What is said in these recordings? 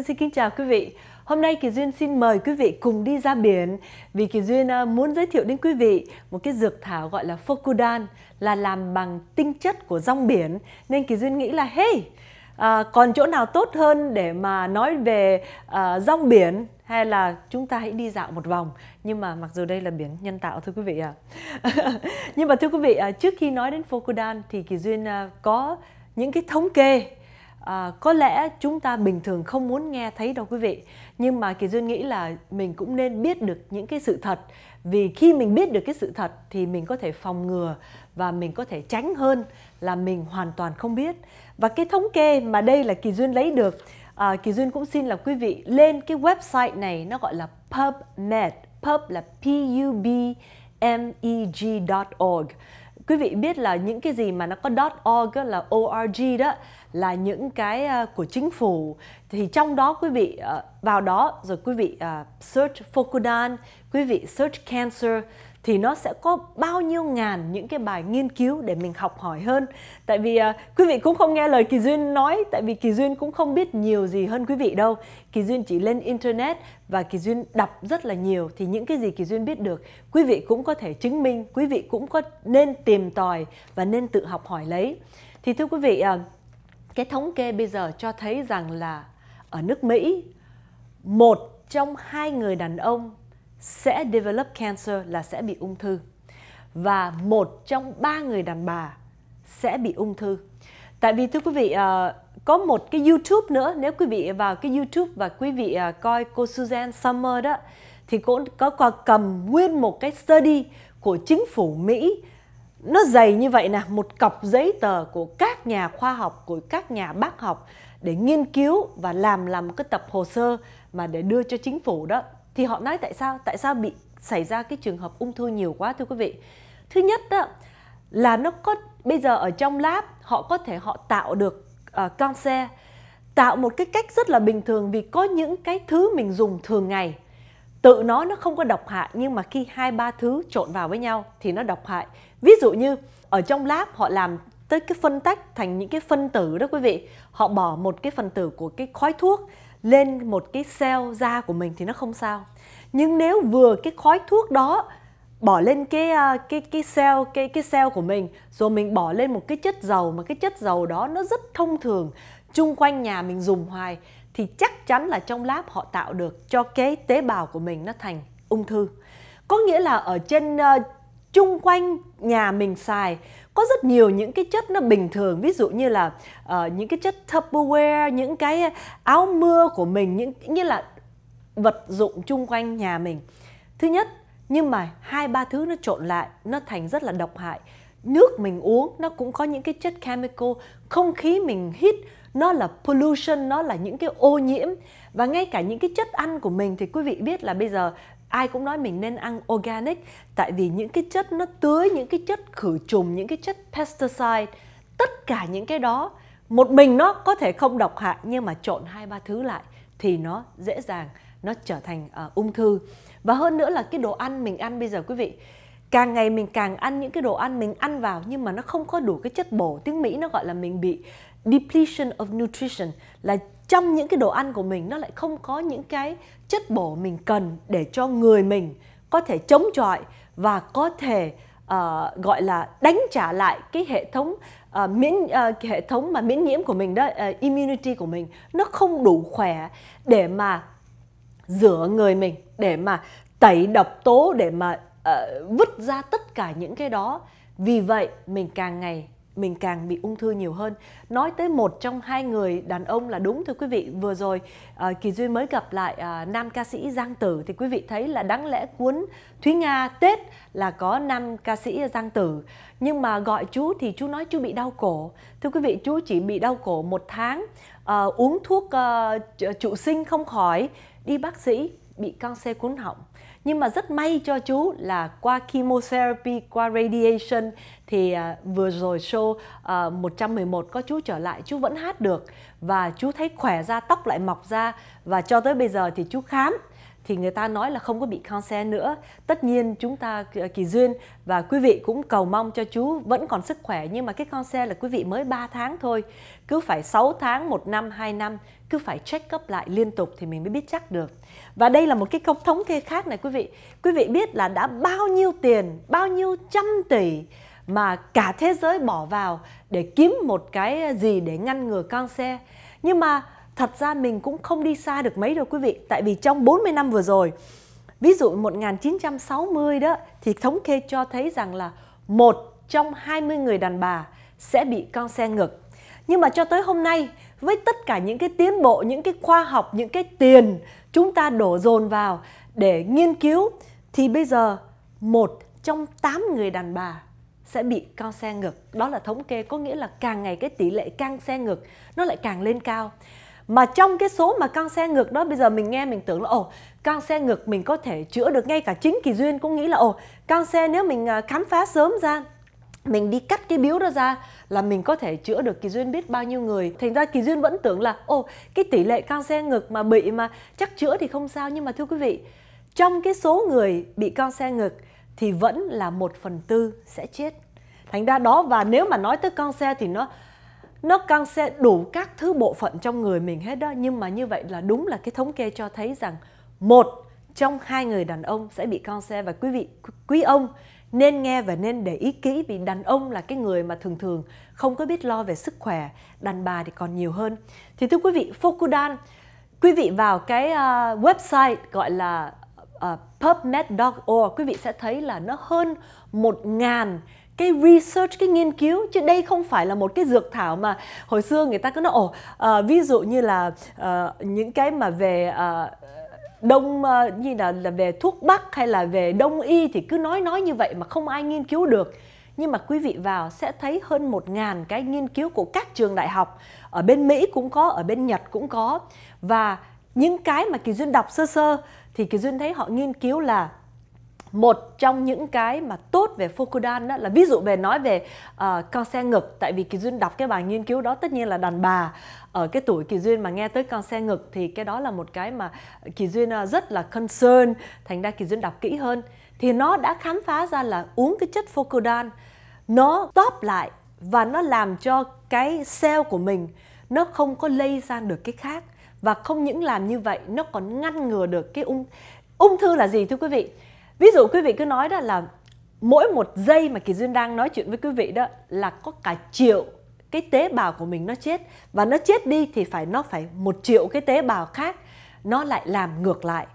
Duyên xin kính chào quý vị. Hôm nay Kỳ Duyên xin mời quý vị cùng đi ra biển vì Kỳ Duyên à, muốn giới thiệu đến quý vị một cái dược thảo gọi là Focudan là làm bằng tinh chất của rong biển nên Kỳ Duyên nghĩ là hey à, còn chỗ nào tốt hơn để mà nói về à, rong biển hay là chúng ta hãy đi dạo một vòng nhưng mà mặc dù đây là biển nhân tạo thưa quý vị ạ à. nhưng mà thưa quý vị à, trước khi nói đến Focudan thì Kỳ Duyên à, có những cái thống kê À, có lẽ chúng ta bình thường không muốn nghe thấy đâu quý vị nhưng mà kỳ duyên nghĩ là mình cũng nên biết được những cái sự thật vì khi mình biết được cái sự thật thì mình có thể phòng ngừa và mình có thể tránh hơn là mình hoàn toàn không biết và cái thống kê mà đây là kỳ duyên lấy được à, kỳ duyên cũng xin là quý vị lên cái website này nó gọi là pubmed pub là p u b m e g org quý vị biết là những cái gì mà nó có dot .org là org đó là những cái à, của chính phủ thì trong đó quý vị à, vào đó rồi quý vị à, search Fokudan, quý vị search cancer thì nó sẽ có bao nhiêu ngàn những cái bài nghiên cứu để mình học hỏi hơn tại vì à, quý vị cũng không nghe lời kỳ duyên nói tại vì kỳ duyên cũng không biết nhiều gì hơn quý vị đâu kỳ duyên chỉ lên internet và kỳ duyên đọc rất là nhiều thì những cái gì kỳ duyên biết được quý vị cũng có thể chứng minh quý vị cũng có nên tìm tòi và nên tự học hỏi lấy thì thưa quý vị à, cái thống kê bây giờ cho thấy rằng là ở nước mỹ một trong hai người đàn ông sẽ develop cancer là sẽ bị ung thư và một trong ba người đàn bà sẽ bị ung thư tại vì thưa quý vị ờ, có một cái youtube nữa nếu quý vị vào cái youtube và quý vị ờ, coi cô Suzanne Summer đó thì cũng có, có cầm nguyên một cái study của chính phủ Mỹ nó dày như vậy nè một cọc giấy tờ của các nhà khoa học của các nhà bác học để nghiên cứu và làm làm một cái tập hồ sơ mà để đưa cho chính phủ đó thì họ nói tại sao tại sao bị xảy ra cái trường hợp ung thư nhiều quá thưa quý vị thứ nhất đó, là nó có bây giờ ở trong lab họ có thể họ tạo được uh, cancer tạo một cái cách rất là bình thường vì có những cái thứ mình dùng thường ngày tự nó nó không có độc hại nhưng mà khi hai ba thứ trộn vào với nhau thì nó độc hại ví dụ như ở trong lab họ làm tới cái phân tách thành những cái phân tử đó quý vị họ bỏ một cái phần tử của cái khói thuốc lên một cái cell da của mình thì nó không sao nhưng nếu vừa cái khói thuốc đó bỏ lên cái à, cái cái cell cái cái cell của mình rồi mình bỏ lên một cái chất dầu mà cái chất dầu đó nó rất thông thường chung quanh nhà mình dùng hoài thì chắc chắn là trong láp họ tạo được cho cái tế bào của mình nó thành ung thư có nghĩa là ở trên uh, chung quanh nhà mình xài có rất nhiều những cái chất nó bình thường ví dụ như là uh, những cái chất Tupperware những cái áo mưa của mình những như là vật dụng chung quanh nhà mình thứ nhất nhưng mà hai ba thứ nó trộn lại nó thành rất là độc hại nước mình uống nó cũng có những cái chất chemical không khí mình hít nó là pollution nó là những cái ô nhiễm và ngay cả những cái chất ăn của mình thì quý vị biết là bây giờ ai cũng nói mình nên ăn organic tại vì những cái chất nó tưới những cái chất khử trùng những cái chất pesticide tất cả những cái đó một mình nó có thể không độc hại nhưng mà trộn hai ba thứ lại thì nó dễ dàng nó trở thành uh, ung thư và hơn nữa là cái đồ ăn mình ăn bây giờ quý vị càng ngày mình càng ăn những cái đồ ăn mình ăn vào nhưng mà nó không có đủ cái chất bổ tiếng mỹ nó gọi là mình bị depletion of nutrition là trong những cái đồ ăn của mình nó lại không có những cái chất bổ mình cần để cho người mình có thể chống chọi và có thể uh, gọi là đánh trả lại cái hệ thống uh, miễn uh, cái hệ thống mà miễn nhiễm của mình đó uh, immunity của mình nó không đủ khỏe để mà rửa người mình để mà tẩy độc tố để mà uh, vứt ra tất cả những cái đó vì vậy mình càng ngày mình càng bị ung thư nhiều hơn nói tới một trong hai người đàn ông là đúng thưa quý vị vừa rồi uh, kỳ duyên mới gặp lại uh, nam ca sĩ giang tử thì quý vị thấy là đáng lẽ cuốn thúy nga tết là có nam ca sĩ giang tử nhưng mà gọi chú thì chú nói chú bị đau cổ thưa quý vị chú chỉ bị đau cổ một tháng uh, uống thuốc uh, trụ sinh không khỏi đi bác sĩ bị xe cuốn họng nhưng mà rất may cho chú là qua chemotherapy qua radiation thì à, vừa rồi show à, 111 có chú trở lại chú vẫn hát được và chú thấy khỏe ra tóc lại mọc ra và cho tới bây giờ thì chú khám thì người ta nói là không có bị con xe nữa. Tất nhiên chúng ta kỳ duyên và quý vị cũng cầu mong cho chú vẫn còn sức khỏe nhưng mà cái con xe là quý vị mới 3 tháng thôi. Cứ phải 6 tháng, 1 năm, 2 năm cứ phải check up lại liên tục thì mình mới biết chắc được. Và đây là một cái công thống kê khác này quý vị. Quý vị biết là đã bao nhiêu tiền, bao nhiêu trăm tỷ mà cả thế giới bỏ vào để kiếm một cái gì để ngăn ngừa con xe, Nhưng mà thật ra mình cũng không đi xa được mấy đâu quý vị tại vì trong 40 năm vừa rồi ví dụ 1960 đó thì thống kê cho thấy rằng là một trong 20 người đàn bà sẽ bị xe ngực nhưng mà cho tới hôm nay với tất cả những cái tiến bộ những cái khoa học những cái tiền chúng ta đổ dồn vào để nghiên cứu thì bây giờ một trong 8 người đàn bà sẽ bị cao xe ngực đó là thống kê có nghĩa là càng ngày cái tỷ lệ căng xe ngực nó lại càng lên cao mà trong cái số mà căng xe ngược đó bây giờ mình nghe mình tưởng là ồ căng xe ngược mình có thể chữa được ngay cả chính kỳ duyên cũng nghĩ là ồ căng xe nếu mình à, khám phá sớm ra mình đi cắt cái biếu đó ra là mình có thể chữa được kỳ duyên biết bao nhiêu người thành ra kỳ duyên vẫn tưởng là ồ cái tỷ lệ xe ngực mà bị mà chắc chữa thì không sao nhưng mà thưa quý vị trong cái số người bị xe ngực thì vẫn là một phần tư sẽ chết thành ra đó và nếu mà nói tới xe thì nó nó căng xe đủ các thứ bộ phận trong người mình hết đó nhưng mà như vậy là đúng là cái thống kê cho thấy rằng một trong hai người đàn ông sẽ bị con xe và quý vị quý ông nên nghe và nên để ý kỹ vì đàn ông là cái người mà thường thường không có biết lo về sức khỏe đàn bà thì còn nhiều hơn thì thưa quý vị Fokudan quý vị vào cái uh, website gọi là uh, à, pubmed.org quý vị sẽ thấy là nó hơn một ngàn cái research cái nghiên cứu chứ đây không phải là một cái dược thảo mà hồi xưa người ta cứ nói ồ uh, ví dụ như là uh, những cái mà về uh, đông uh, như là là về thuốc bắc hay là về đông y thì cứ nói nói như vậy mà không ai nghiên cứu được nhưng mà quý vị vào sẽ thấy hơn một ngàn cái nghiên cứu của các trường đại học ở bên Mỹ cũng có, ở bên Nhật cũng có và những cái mà Kỳ Duyên đọc sơ sơ thì Kỳ Duyên thấy họ nghiên cứu là một trong những cái mà tốt về Fokudan đó là ví dụ về nói về uh, con xe ngực tại vì kỳ duyên đọc cái bài nghiên cứu đó tất nhiên là đàn bà ở cái tuổi kỳ duyên mà nghe tới con xe ngực thì cái đó là một cái mà kỳ duyên ờ, rất là concern thành ra kỳ duyên đọc kỹ hơn thì nó đã khám phá ra là uống cái chất Fokudan nó stop lại và nó làm cho cái cell của mình nó không có lây sang được cái khác và không những làm như vậy nó còn ngăn ngừa được cái ung ung thư là gì thưa quý vị ví dụ quý vị cứ nói đó là mỗi một giây mà kỳ duyên đang nói chuyện với quý vị đó là có cả triệu cái tế bào của mình nó chết và nó chết đi thì phải nó phải một triệu cái tế bào khác nó lại làm ngược lại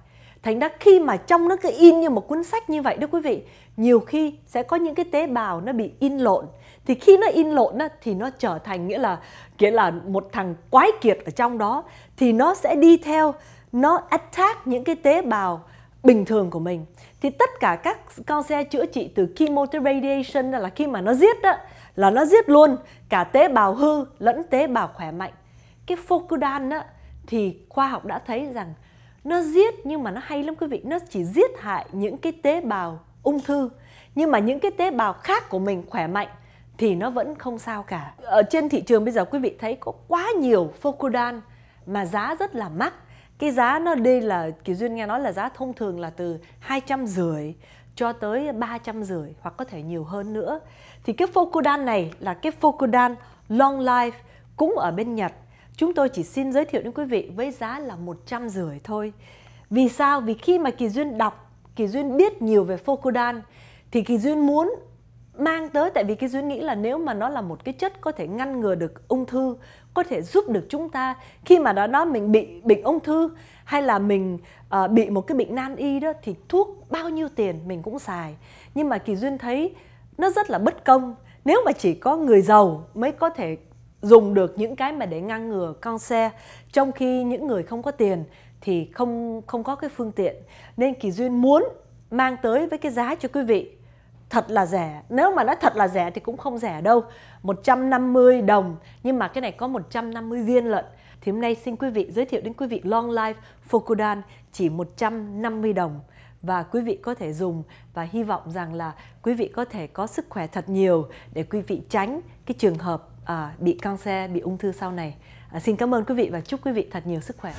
thành ra khi mà trong nó cứ in như một cuốn sách như vậy đó quý vị nhiều khi sẽ có những cái tế bào nó bị in lộn thì khi nó in lộn đó, thì nó trở thành nghĩa là nghĩa là một thằng quái kiệt ở trong đó thì nó sẽ đi theo nó attack những cái tế bào bình thường của mình thì tất cả các con xe chữa trị từ chemotherapy radiation là khi mà nó giết đó là nó giết luôn cả tế bào hư lẫn tế bào khỏe mạnh cái focudan đó thì khoa học đã thấy rằng nó giết nhưng mà nó hay lắm quý vị nó chỉ giết hại những cái tế bào ung thư nhưng mà những cái tế bào khác của mình khỏe mạnh thì nó vẫn không sao cả ở trên thị trường bây giờ quý vị thấy có quá nhiều focudan mà giá rất là mắc cái giá nó đi là kỳ Duyên nghe nói là giá thông thường là từ hai trăm rưỡi cho tới ba trăm rưỡi hoặc có thể nhiều hơn nữa thì cái Fokudan này là cái Fokudan Long Life cũng ở bên Nhật chúng tôi chỉ xin giới thiệu đến quý vị với giá là một trăm rưỡi thôi vì sao vì khi mà Kỳ Duyên đọc Kỳ Duyên biết nhiều về Fokudan thì Kỳ Duyên muốn mang tới tại vì cái Duyên nghĩ là nếu mà nó là một cái chất có thể ngăn ngừa được ung thư có thể giúp được chúng ta khi mà đó đó mình bị bệnh ung thư hay là mình uh, bị một cái bệnh nan y đó thì thuốc bao nhiêu tiền mình cũng xài nhưng mà kỳ duyên thấy nó rất là bất công nếu mà chỉ có người giàu mới có thể dùng được những cái mà để ngăn ngừa con xe trong khi những người không có tiền thì không không có cái phương tiện nên kỳ duyên muốn mang tới với cái giá cho quý vị thật là rẻ nếu mà nó thật là rẻ thì cũng không rẻ đâu 150 đồng nhưng mà cái này có 150 viên lận thì hôm nay xin quý vị giới thiệu đến quý vị Long Life Focudan chỉ 150 đồng và quý vị có thể dùng và hy vọng rằng là quý vị có thể có sức khỏe thật nhiều để quý vị tránh cái trường hợp à, bị cancer, bị ung thư sau này. À, xin cảm ơn quý vị và chúc quý vị thật nhiều sức khỏe.